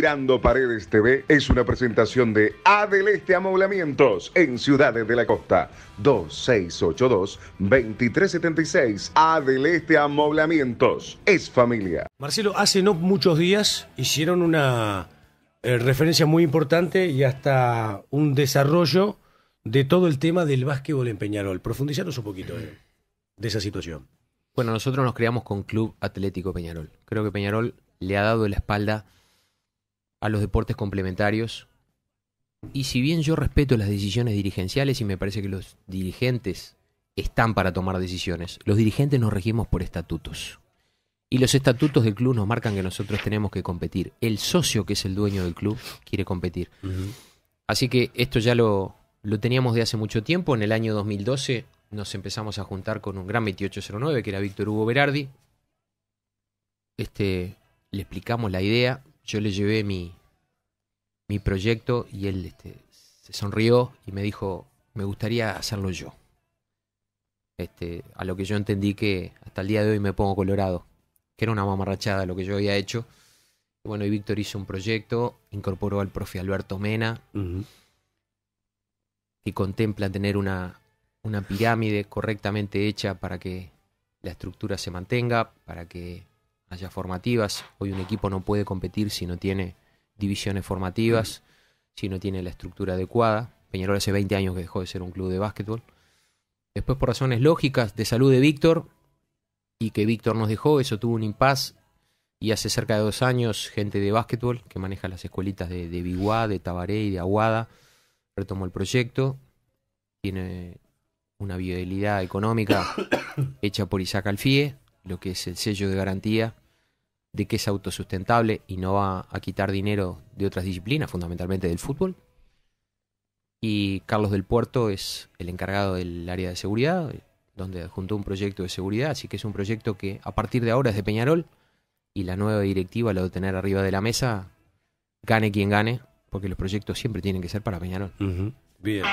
Mirando Paredes TV es una presentación de Adeleste Este Amoblamientos en Ciudades de la Costa. 2682-2376. A del Este Amoblamientos. Es familia. Marcelo, hace no muchos días hicieron una eh, referencia muy importante y hasta un desarrollo de todo el tema del básquetbol en Peñarol. Profundizaros un poquito eh, de esa situación. Bueno, nosotros nos creamos con Club Atlético Peñarol. Creo que Peñarol le ha dado la espalda a los deportes complementarios. Y si bien yo respeto las decisiones dirigenciales y me parece que los dirigentes están para tomar decisiones, los dirigentes nos regimos por estatutos. Y los estatutos del club nos marcan que nosotros tenemos que competir. El socio, que es el dueño del club, quiere competir. Así que esto ya lo, teníamos de hace mucho tiempo. En el año 2012 nos empezamos a juntar con un gran 2809, que era Víctor Hugo Berardi. Este, le explicamos la idea, yo le llevé mi, mi proyecto y él este, se sonrió y me dijo, me gustaría hacerlo yo. Este, a lo que yo entendí que hasta el día de hoy me pongo colorado, que era una mamarrachada lo que yo había hecho. Bueno, y Víctor hizo un proyecto, incorporó al profe Alberto Mena, Y que contempla tener una, una pirámide correctamente hecha para que la estructura se mantenga, para que allá formativas. Hoy un equipo no puede competir si no tiene divisiones formativas, si no tiene la estructura adecuada. Peñarol hace 20 años que dejó de ser un club de básquetbol. Después, por razones lógicas de salud de Víctor y que Víctor nos dejó, eso tuvo un impasse Y hace cerca de dos años, gente de básquetbol que maneja las escuelitas de, de Biguá, de Tabaré y de Aguada retomó el proyecto. Tiene una viabilidad económica hecha por Isaac Alfie lo que es el sello de garantía de que es autosustentable y no va a quitar dinero de otras disciplinas, fundamentalmente del fútbol. Y Carlos del Puerto es el encargado del área de seguridad, donde adjuntó un proyecto de seguridad, así que es un proyecto que a partir de ahora es de Peñarol y la nueva directiva lo de tener arriba de la mesa, gane quien gane, porque los proyectos siempre tienen que ser para Peñarol. Bien.